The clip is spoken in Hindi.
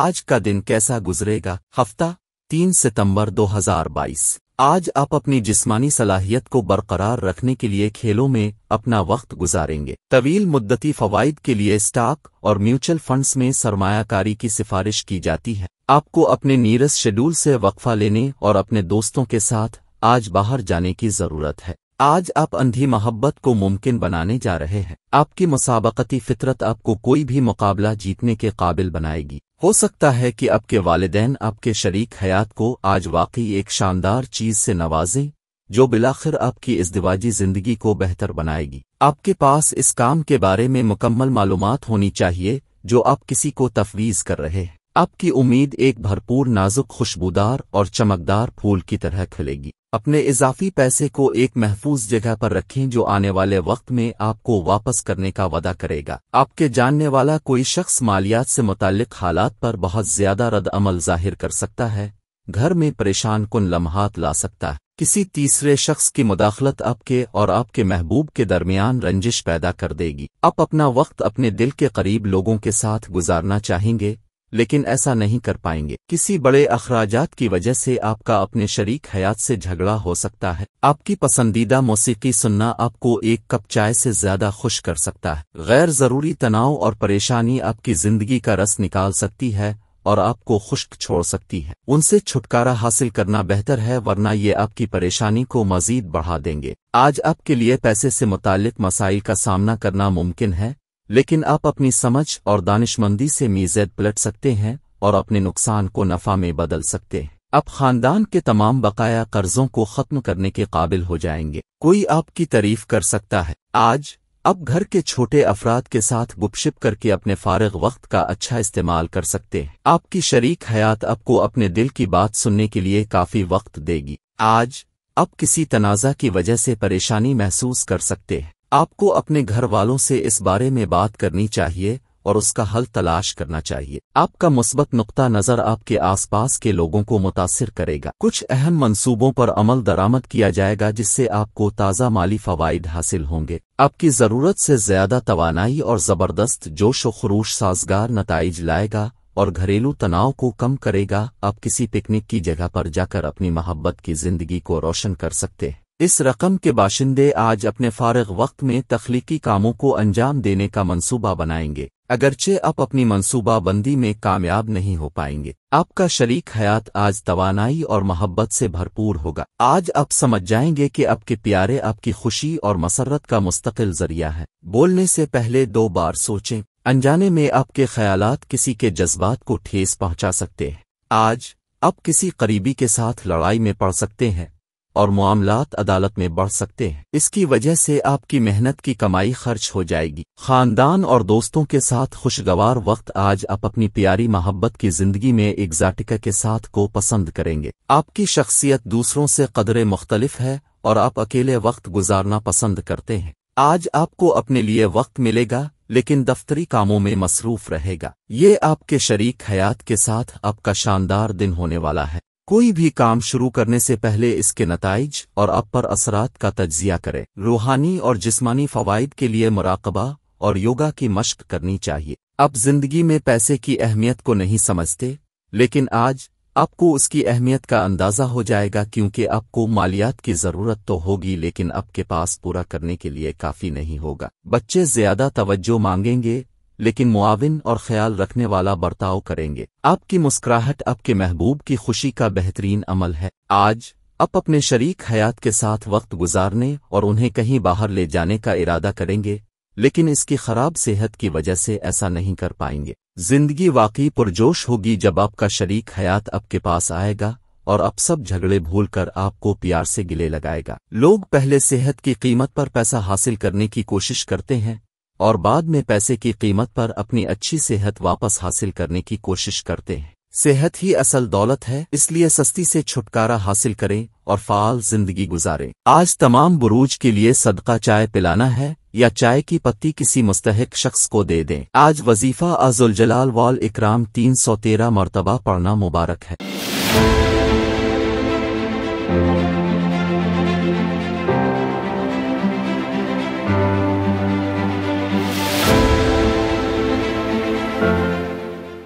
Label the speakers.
Speaker 1: आज का दिन कैसा गुजरेगा हफ्ता तीन सितंबर 2022 आज आप अपनी जिस्मानी सलाहियत को बरकरार रखने के लिए खेलों में अपना वक्त गुजारेंगे तवील मुद्दती फवायद के लिए स्टॉक और म्यूचुअल फंड्स में सरमायाकारी की सिफारिश की जाती है आपको अपने नीरस शेड्यूल से वक्फा लेने और अपने दोस्तों के साथ आज बाहर जाने की जरूरत है आज आप अंधी मोहब्बत को मुमकिन बनाने जा रहे हैं आपकी मुसाबकती फितरत आपको कोई भी मुकाबला जीतने के काबिल बनाएगी हो सकता है कि आपके वालदेन आपके शरीक हयात को आज वाकई एक शानदार चीज़ से नवाजें जो बिलाखिर आपकी इस दिवाजी जिंदगी को बेहतर बनाएगी आपके पास इस काम के बारे में मुकम्मल मालूम होनी चाहिए जो आप किसी को तफवीज़ कर रहे हैं आपकी उम्मीद एक भरपूर नाजुक खुशबूदार और चमकदार फूल की तरह खिलेगी अपने इजाफी पैसे को एक महफूज जगह पर रखें जो आने वाले वक्त में आपको वापस करने का वादा करेगा आपके जानने वाला कोई शख्स मालियात से मुतक हालात पर बहुत ज्यादा अमल जाहिर कर सकता है घर में परेशान कन लम्हात ला सकता है किसी तीसरे शख्स की मुदाखलत आपके और आपके महबूब के दरमियान रंजिश पैदा कर देगी आप अपना वक्त अपने दिल के करीब लोगों के साथ गुजारना चाहेंगे लेकिन ऐसा नहीं कर पाएंगे किसी बड़े अखराजात की वजह से आपका अपने शरीक हयात से झगड़ा हो सकता है आपकी पसंदीदा मौसीकी सुनना आपको एक कप चाय से ज्यादा खुश कर सकता है गैर जरूरी तनाव और परेशानी आपकी जिंदगी का रस निकाल सकती है और आपको खुश्क छोड़ सकती है उनसे छुटकारा हासिल करना बेहतर है वरना ये आपकी परेशानी को मजीद बढ़ा देंगे आज आपके लिए पैसे से मुतालिक मसाइल का सामना करना मुमकिन है लेकिन आप अपनी समझ और दानिशमंदी से मीज़ेद पलट सकते हैं और अपने नुकसान को नफ़ा में बदल सकते हैं आप खानदान के तमाम बकाया कर्जों को ख़त्म करने के काबिल हो जाएंगे कोई आपकी तारीफ कर सकता है आज आप घर के छोटे अफराद के साथ गुपशिप करके अपने फारग वक्त का अच्छा इस्तेमाल कर सकते हैं आपकी शरीक हयात आपको अपने दिल की बात सुनने के लिए काफ़ी वक्त देगी आज आप किसी तनाज़ा की वजह से परेशानी महसूस कर सकते हैं आपको अपने घर वालों से इस बारे में बात करनी चाहिए और उसका हल तलाश करना चाहिए आपका मुस्बत नुकता नज़र आपके आसपास के लोगों को मुतासर करेगा कुछ अहम मंसूबों पर अमल दरामद किया जाएगा जिससे आपको ताज़ा माली फवाइद हासिल होंगे आपकी ज़रूरत से ज़्यादा तोानाई और ज़बरदस्त जोश व खरूश साजगार नतज लाएगा और घरेलू तनाव को कम करेगा आप किसी पिकनिक की जगह पर जाकर अपनी मोहब्बत की जिंदगी को रोशन कर सकते हैं इस रकम के बाशिंदे आज अपने फारग वक्त में तख्लीकी कामों को अंजाम देने का मंसूबा बनाएंगे अगरचे आप अपनी मंसूबाबंदी में कामयाब नहीं हो पाएंगे आपका शरीक हयात आज तवानाई और मोहब्बत से भरपूर होगा आज आप समझ जाएंगे कि आपके प्यारे आपकी खुशी और मसरत का मुस्तकिल जरिया है बोलने से पहले दो बार सोचें अनजाने में आपके ख्यालात किसी के जज्बात को ठेस पहुंचा सकते हैं आज आप किसी करीबी के साथ लड़ाई में पड़ सकते हैं और मामलात अदालत में बढ़ सकते हैं इसकी वजह से आपकी मेहनत की कमाई खर्च हो जाएगी खानदान और दोस्तों के साथ खुशगवार वक्त आज आप अपनी प्यारी मोहब्बत की जिंदगी में एग्जाटिका के साथ को पसंद करेंगे आपकी शख्सियत दूसरों से कदरे मुख्तलिफ है और आप अकेले वक्त गुजारना पसंद करते हैं आज आपको अपने लिए वक्त मिलेगा लेकिन दफ्तरी कामों में मसरूफ रहेगा ये आपके शरीक हयात के साथ आपका शानदार दिन होने वाला है कोई भी काम शुरू करने से पहले इसके नतज और अप पर असरात का तजिया करे रूहानी और जिस्मानी फवायद के लिए मराकबा और योगा की मश्क करनी चाहिए आप जिंदगी में पैसे की अहमियत को नहीं समझते लेकिन आज आपको उसकी अहमियत का अंदाज़ा हो जाएगा क्योंकि आपको मालियात की ज़रूरत तो होगी लेकिन आपके पास पूरा करने के लिए काफ़ी नहीं होगा बच्चे ज़्यादा तवज्जो मांगेंगे लेकिन मुआविन और ख्याल रखने वाला बर्ताव करेंगे आपकी मुस्कुराहट आपके महबूब की खुशी का बेहतरीन अमल है आज आप अपने शरीक हयात के साथ वक्त गुजारने और उन्हें कहीं बाहर ले जाने का इरादा करेंगे लेकिन इसकी खराब सेहत की वजह से ऐसा नहीं कर पाएंगे जिंदगी वाकई पुरजोश होगी जब आपका शरीक हयात आपके पास आएगा और अब सब झगड़े भूलकर आपको प्यार से गिले लगाएगा लोग पहले सेहत की कीमत पर पैसा हासिल करने की कोशिश करते हैं और बाद में पैसे की कीमत पर अपनी अच्छी सेहत वापस हासिल करने की कोशिश करते हैं सेहत ही असल दौलत है इसलिए सस्ती से छुटकारा हासिल करें और फाल जिंदगी गुजारें। आज तमाम बुरूज के लिए सदका चाय पिलाना है या चाय की पत्ती किसी मुस्तहक शख्स को दे दें आज वजीफा अजुल जलाल वाल इकराम 313 मरतबा पढ़ना मुबारक है